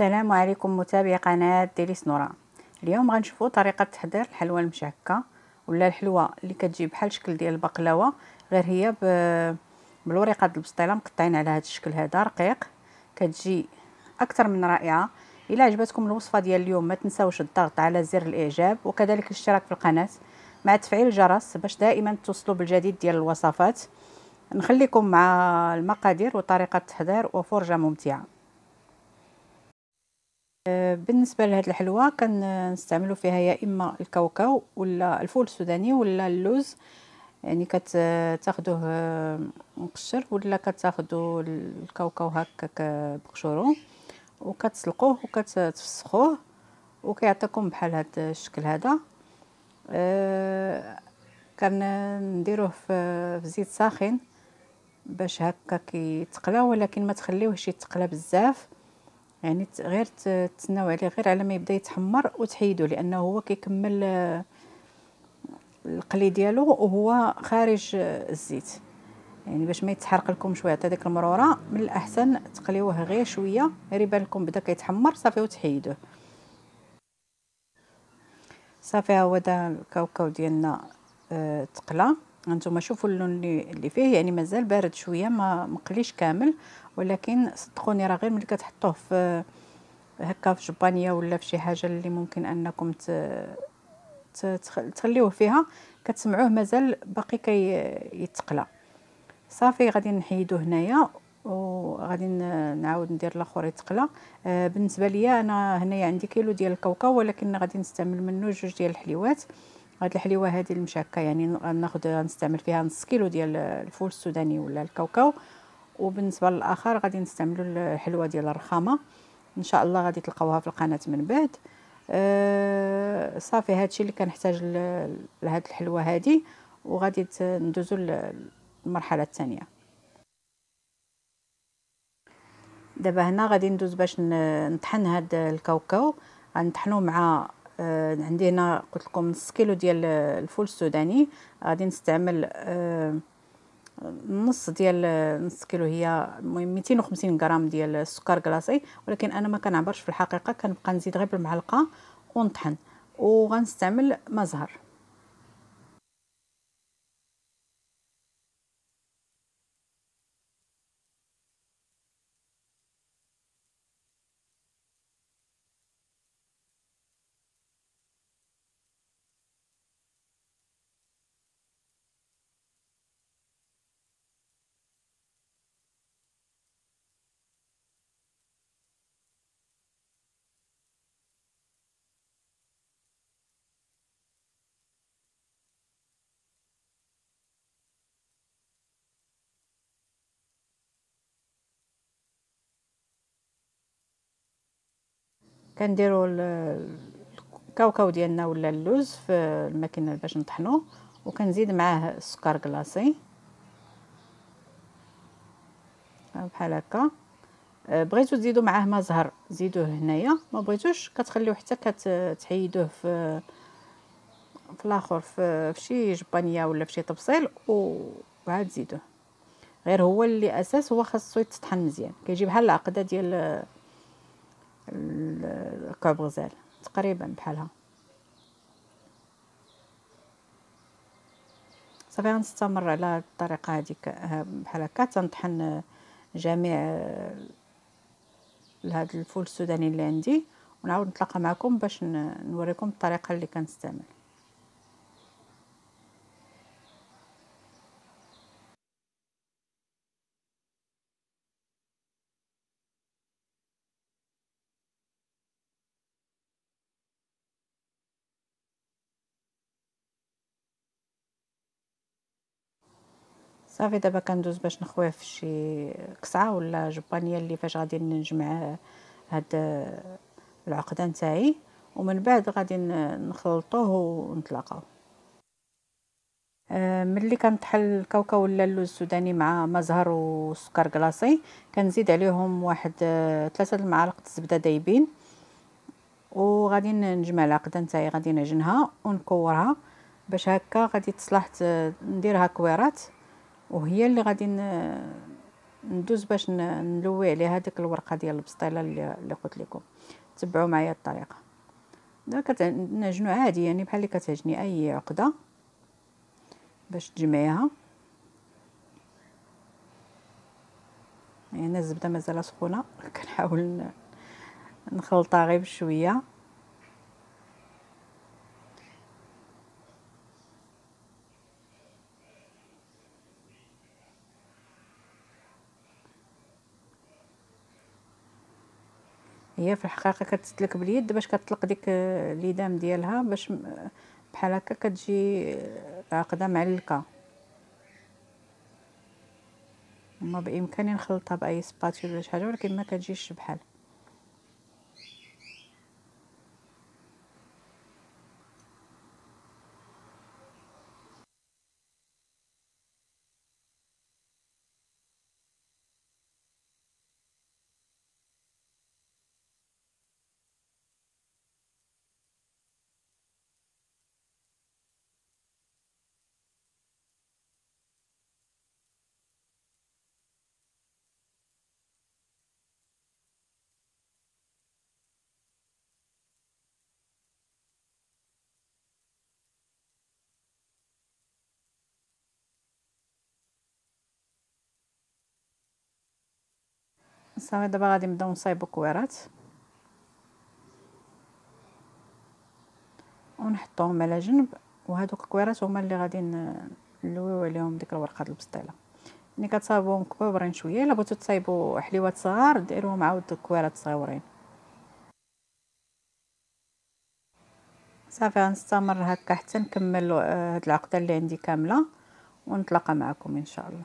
السلام عليكم متابعي قناه ديليس نورا اليوم غنشوفوا طريقه تحضير الحلوى المشعكه ولا الحلوى اللي كتجي بحال شكل ديال البقلاوه غير هي بالوريقة البسطيله مقطعين على هذا الشكل هذا رقيق كتجي اكثر من رائعه الا عجبتكم الوصفه ديال اليوم ما تنساوش الضغط على زر الاعجاب وكذلك الاشتراك في القناه مع تفعيل الجرس باش دائما توصلوا بالجديد ديال الوصفات نخليكم مع المقادير وطريقه التحضير وفرجه ممتعه بالنسبه لهاد الحلوى كنستعملوا فيها يا اما الكاوكاو ولا الفول السوداني ولا اللوز يعني كتاخذوه آه، مقشر ولا كتاخذوا الكاوكاو هكاك بقشورو وكتسلقوه وكتفسخوه وكيعطيكم بحال هذا الشكل هذا أه كنديروه في زيت ساخن باش هكا كيتقلى ولكن ما تخليوهش يتقلى بزاف يعني غير تسناو عليه غير على ما يبدا يتحمر وتحيدو لانه هو كيكمل آه، القلي ديالو وهو خارج آه، الزيت يعني باش ما يتحرق لكم شويه حتى ديك المروره من الاحسن تقليوه غير شويه غير يبان لكم بدا كيتحمر صافي وتحيدوه صافي ها هو دا الكاوكاو ديالنا أه تقلى هانتوما شوفوا اللون اللي فيه يعني مازال بارد شويه ما مقليش كامل ولكن صدقوني راه غير ملي كتحطوه في هكا في جبانيه ولا في شي حاجه اللي ممكن انكم تخليوه فيها كتسمعوه مازال باقي كيتقلى صافي غادي نحيدو هنايا وغادي نعاود ندير الاخر يتقلى آه، بالنسبه ليا انا هنايا عندي كيلو ديال الكاوكاو ولكن غادي نستعمل منه جوج ديال الحليوات هاد الحليوه هذه المشاكه يعني ناخذ نستعمل فيها نص كيلو ديال الفول السوداني ولا الكاوكاو وبالنسبه للاخر غادي نستعملوا الحلوه ديال الرخامه ان شاء الله غادي تلقاوها في القناه من بعد أه صافي هادشي اللي كنحتاج لهاد الحلوه هادي وغادي ندوزو للمرحله الثانيه دابا هنا غادي ندوز باش نطحن هاد الكاوكاو غنطحنو مع آه عندي هنا قلت لكم نص كيلو ديال الفول السوداني غادي نستعمل آه نص ديال نص كيلو هي 250 غرام ديال السكر كلاصي ولكن انا ما كنعبرش في الحقيقه كنبقى نزيد غير بالمعلقه ونطحن وغنستعمل مزهر كنديروا الكاوكاو ديالنا ولا اللوز في الماكينه باش نطحنو وكنزيد معاه السكر كلاصي بحال هكا أه، بغيتو تزيدو معاه ما زهر زيدوه هنايا ما بغيتوش كتخليوه حتى كتحيدوه في في الاخر في شي جبانيه ولا في شي طبسيل وعاد زيدوه غير هو اللي اساس هو خاصو يتطحن مزيان كيجي بحال العقده ديال كاب غزال تقريبا بحالها صافي غنستمر على هاد الطريقه هذيك آه، بحال هكا تنطحن آه، جميع آه، لهاد الفول السوداني اللي عندي ونعاود نتلاقى معكم باش نوريكم الطريقه اللي كنستعمل صافي دابا كندوز باش نخويه في شي قصعه ولا جبانيه اللي فاش غادي نجمع هاد العقده نتاعي ومن بعد غادي نخلطوه ونطلقوه آه، ملي كنطحل الكاوكا ولا اللوز السوداني مع مزهر وسكر كلاصي كنزيد عليهم واحد آه، ثلاثة المعالق الزبده دايبين وغادي نجمع العقده نتاعي غادي نعجنها ونكورها باش هكا غادي تصلح نديرها كويرات وهي اللي غادي ندوز باش نلوي عليها هذيك الورقه ديال البسطيله اللي قلت لكم تبعوا معايا الطريقه دا كتعجنو عادي يعني بحال اللي كتعجني اي عقده باش تجمعيها يعني الزبده مازال سخونه كنحاول نخلطها غير بشويه هي في الحقيقه كتسلك باليد باش كتطلق ديك ليدام ديالها باش بحال هكا كتجي عقده معلكه ما بامكاني نخلطها باي سباتولا ولا شي حاجه ولكن ما كتجيش بحال صافي دابا غادي نبداو نصايبو كويرات ونحطوهم على جنب وهادوك الكويرات هما اللي غادي نلويو عليهم ديك الورقه ديال البسطيله ملي كتصايبوهم كبارين شويه الا بغيتو تصايبو حليوات صغار ديروهم عاود كويرات صغيورين صافي غنستمر هكا حتى نكمل هاد العقده اللي عندي كامله ونتلاقى معكم ان شاء الله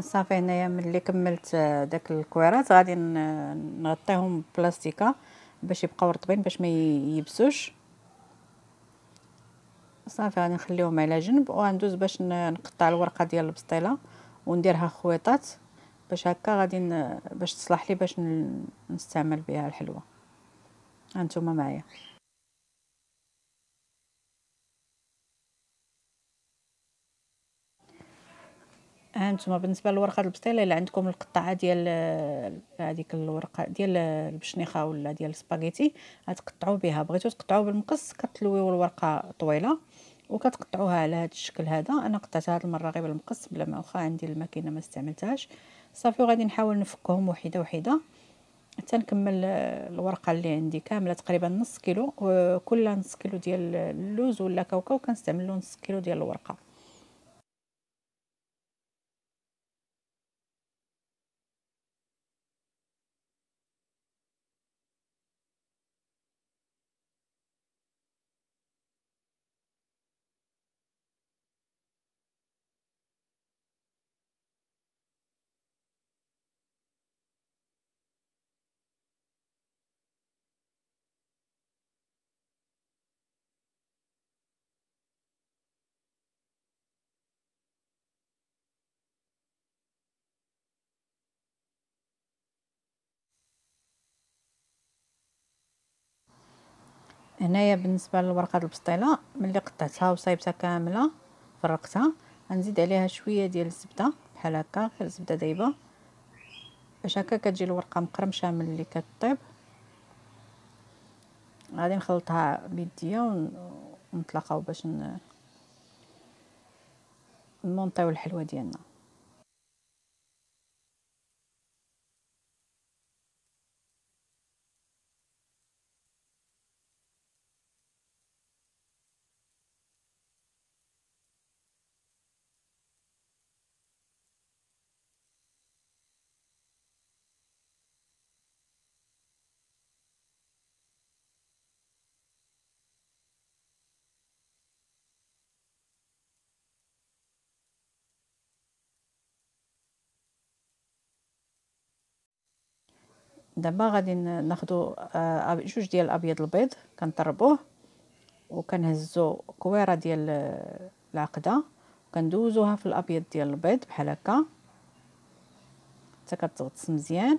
صافي هنايا ملي كملت داك الكويرات غادي نغطيهم بلاستيكه باش يبقاو رطبين باش ما يبسوش صافي غادي نخليهم على جنب وغندوز باش نقطع الورقه ديال البسطيله ونديرها خويطات باش هكا غادي باش تصلح لي باش نستعمل بها الحلوه هانتوما معايا ها نتوما بالنسبه للورقه البسطيله الا عندكم القطعه ديال آه، هذيك الورقه ديال آه، البشنيخه ولا ديال السباغيتي غتقطعوا بها بغيتو تقطعوا بالمقص كتلويو الورقه طويله وكتقطعوها على هذا الشكل هذا انا قطعتها هذه المره غير بالمقص بلا ما واخا عندي الماكينه ما استعملتهاش صافي وغادي نحاول نفكهم وحده وحده حتى نكمل آه، الورقه اللي عندي كامله تقريبا نص كيلو كل نص كيلو ديال اللوز ولا كاوكاو كنستعمل نص كيلو ديال الورقه هنايا بالنسبه للورقه البسطيله ملي قطعتها وصايبتها كامله فرقتها غنزيد عليها شويه ديال الزبده بحال هكا غير زبده دايبه باش هكا كتجي الورقه مقرمشه ملي كطيب غادي نخلطها بيديا ونطلقها باش نمونطيو الحلوه ديالنا دابا غادي ناخدو آه، جوج ديال الابيض البيض كنطربوه وكنهزو كويره ديال آه، العقده كندوزوها في الابيض ديال البيض بحال هكا حتى كتغطس مزيان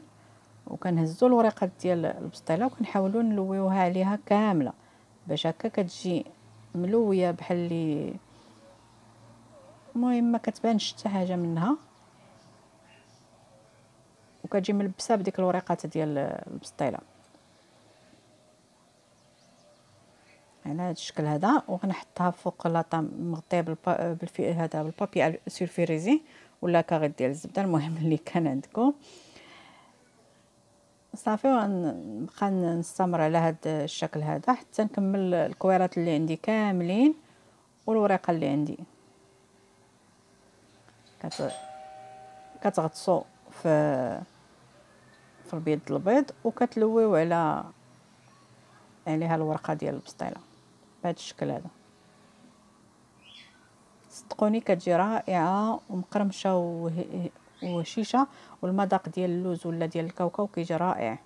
وكنهزو الوريقات ديال البسطيله وكنحاولوا نلويوها عليها كامله باش هكا كتجي ملويه بحال اللي المهم ما كتبانش حتى حاجه منها وكتجي ملبسه بديك الوريقات ديال البسطيله على هذا الشكل هذا وغنحطها فوق لاطا مغطيه بالفي هذا بالبابي سيرفيريزي ولا كاغيط ديال الزبده المهم اللي كان عندكم صافي وغنبقى نستمر على هذا الشكل هذا حتى نكمل الكويرات اللي عندي كاملين والوريقه اللي عندي كت... في في البيض البيض وكتلويو على عليها الورقه ديال البسطيله بهذا الشكل هذا صدقوني كتجي رائعه ومقرمشه وهشيشه والمذاق ديال اللوز ولا ديال الكاوكاو كيجي رائع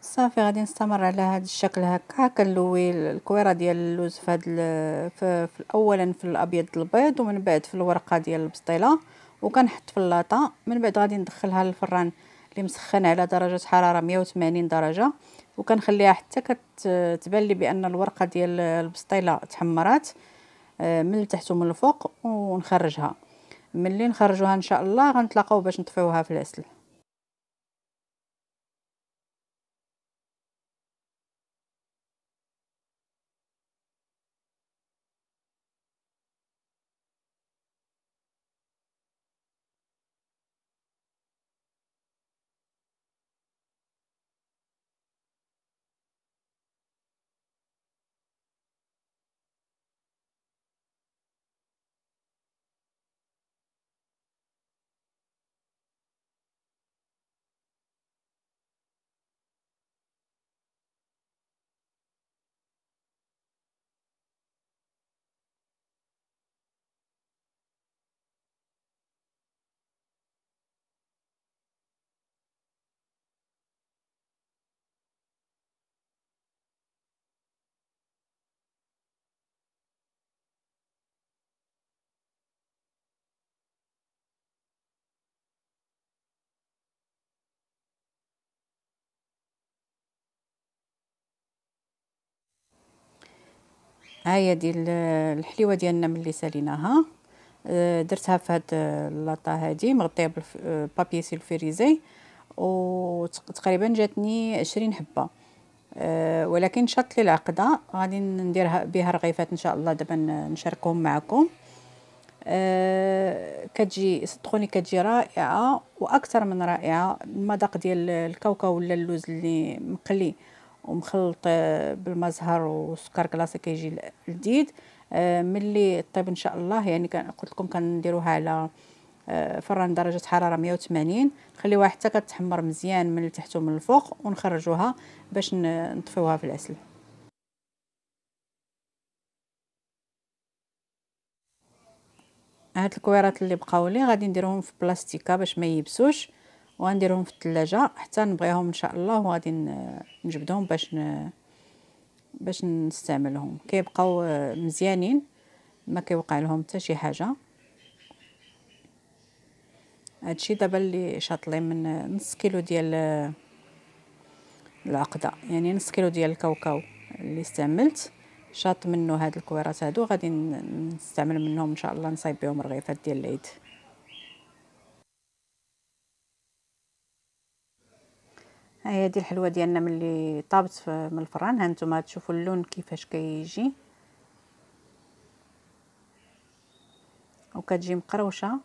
صافي غادي نستمر على هذا الشكل هكا كنلوي الكويره ديال اللوز في هذا اولا في الابيض البيض ومن بعد في الورقه ديال البسطيله وكنحط في اللاطه من بعد غادي ندخلها للفران اللي مسخن على درجه حراره 180 درجه وكنخليها حتى كتبان لي بان الورقه ديال البسطيله تحمرات آه، من التحت ومن الفوق ونخرجها ملي نخرجوها ان شاء الله غنتلاقاو باش نطفيوها في العسل هاهي دي الحليوه ديالنا ملي ساليناها أه، درتها في هاد لاطا هادي مغطيه بالبابي سيلفيريزي و تقريبا جاتني 20 حبه أه، ولكن شط لي العقده غادي ندير بها رغيفات ان شاء الله دابا نشاركهم معكم أه، كتجي صدقوني كتجي رائعه واكثر من رائعه المذاق ديال الكاوكاو ولا اللوز اللي مقلي ومخلط آه، بالمزهر وسكر كلاصي كيجي لذيذ آه، ملي طيب ان شاء الله يعني قلت لكم كنديروها على آه، فران درجه حراره 180 نخليوها حتى كتحمر مزيان من التحت ومن الفوق ونخرجوها باش نطفيوها في العسل هاد الكويرات اللي بقاو لي غادي نديرهم في بلاستيكه باش ما يبسوش وغنديرهم في الثلاجه حتى نبغيهم ان شاء الله وغادي نجبدهم باش ن... باش نستعملهم كيبقاو آه، مزيانين ما كيوقع لهم حتى شي حاجه هادشي دابا اللي شاطلي من نص كيلو ديال آه، العقده يعني نص كيلو ديال الكاوكاو اللي استعملت شاط منه هاد الكويرات هادو غادي نستعمل منهم ان شاء الله نصايب بهم رغيفات ديال العيد هي هذه الحلوه ديالنا ملي طابت من الفران ها نتوما تشوفوا اللون كيفاش كيجي وكتجي مقروشه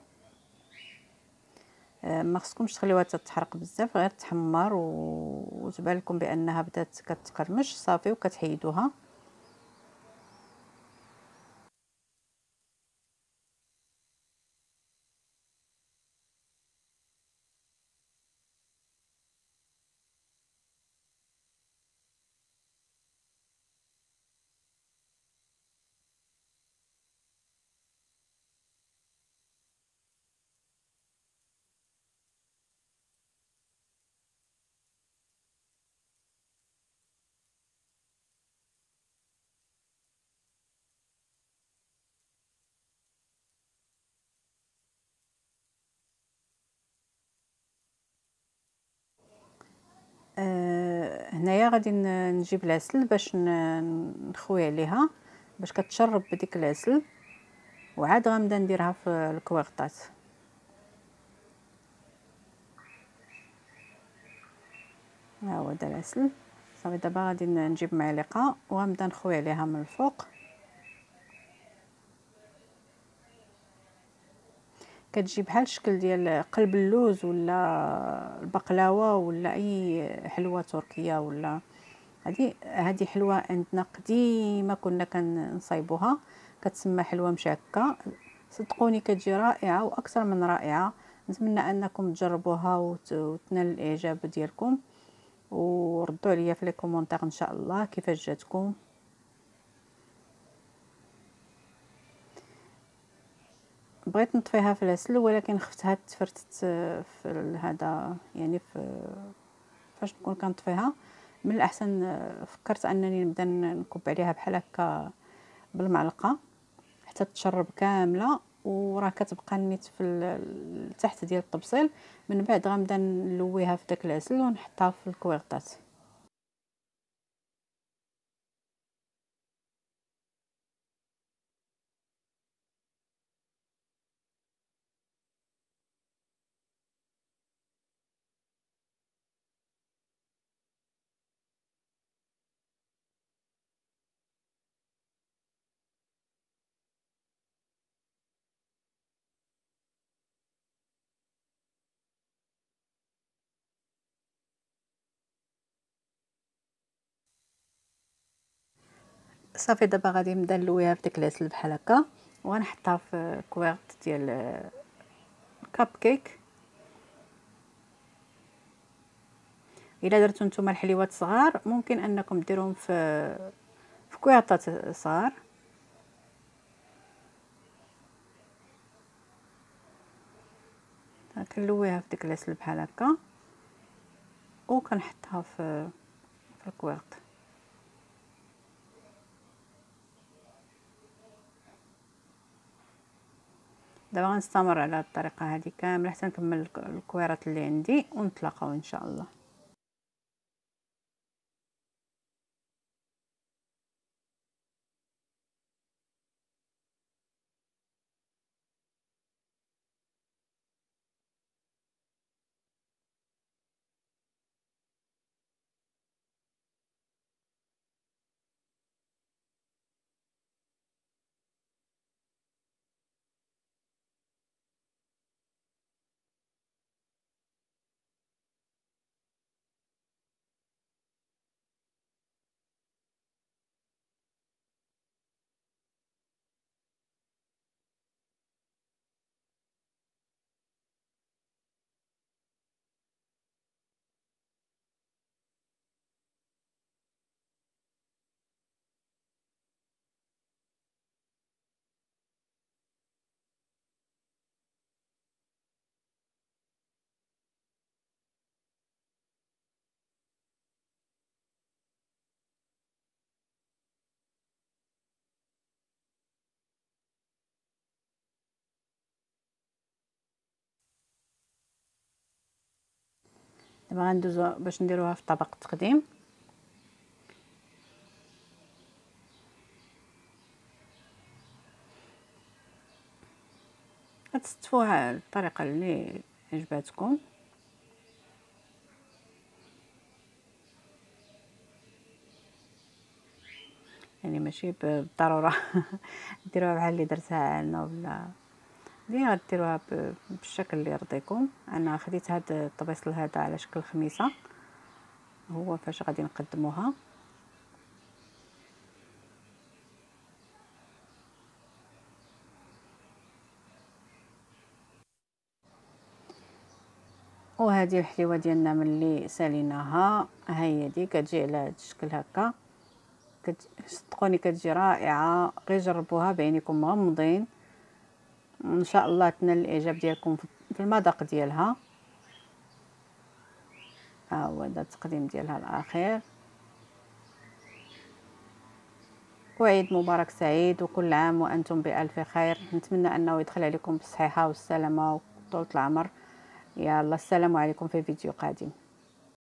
آه، ما خصكمش تخليوها تتحرق بزاف غير تحمر وتبان لكم بانها بدات كتقرمش صافي وكتحيدوها هنايا غادي نجيب العسل باش نخوي عليها باش كتشرب بديك العسل وعاد غنبدا نديرها في الكويغطات ها هو دا العسل صافي دابا غادي نجيب معلقه وغنبدا نخوي عليها من الفوق كتجي بحال الشكل ديال قلب اللوز ولا البقلاوه ولا اي حلوه تركيه ولا هذه هذه حلوه عندنا قديمه كنا كنصايبوها كتسمى حلوه مشاكه صدقوني كتجي رائعه واكثر من رائعه نتمنى انكم تجربوها وتنال الاعجاب ديالكم وردوا عليا في لي ان شاء الله كيفاش جاتكم بغيت نطفيها في العسل ولكن خفتها تفرتت آه، في هذا يعني في فاش نكون كنطفيها من الاحسن آه، فكرت انني نبدا نكب عليها بحال هكا بالمعلقه حتى تشرب كامله وراه كتبقى نيت في تحت ديال الطبسيل من بعد غنبدا نلويها في داك العسل ونحطها في الكويغطات صافي دابا غادي نبدا نلويها في داك العسل بحال هكا وغنحطها في كويرت ديال كاب كيك الا درتو نتوما الحليوات صغار ممكن انكم ديروهم في في كويرطات صغار كنلويها في ديك العسل بحال هكا وكنحطها في في الكويرط دابا غنستمر على الطريقه هذه كامله حتى نكمل الكويرات اللي عندي ونطلقوا ان شاء الله دابا غندوزو باش نديروها في طبق التقديم غتستفوها بالطريقه اللي عجباتكم يعني ماشي بالضروره ديروها بحال اللي درتها انا ولا اللي غديروها بالشكل اللي يرضيكم انا خديت هاد الطبيصل هذا على شكل خميسه هو فاش غادي نقدموها وهذه الحليوه ديالنا ملي ساليناها ها هي دي كتجي على هذا الشكل هكا كت... صدقوني كتجي رائعه غير جربوها بعينيكم مغمضين ان شاء الله تنال الاعجاب ديالكم في المذاق ديالها ها هو هذا التقديم ديالها الاخير وعيد مبارك سعيد وكل عام وانتم بالف خير نتمنى انه يدخل عليكم بالصحيحه والسلامه وطول العمر يلا السلام عليكم في فيديو قادم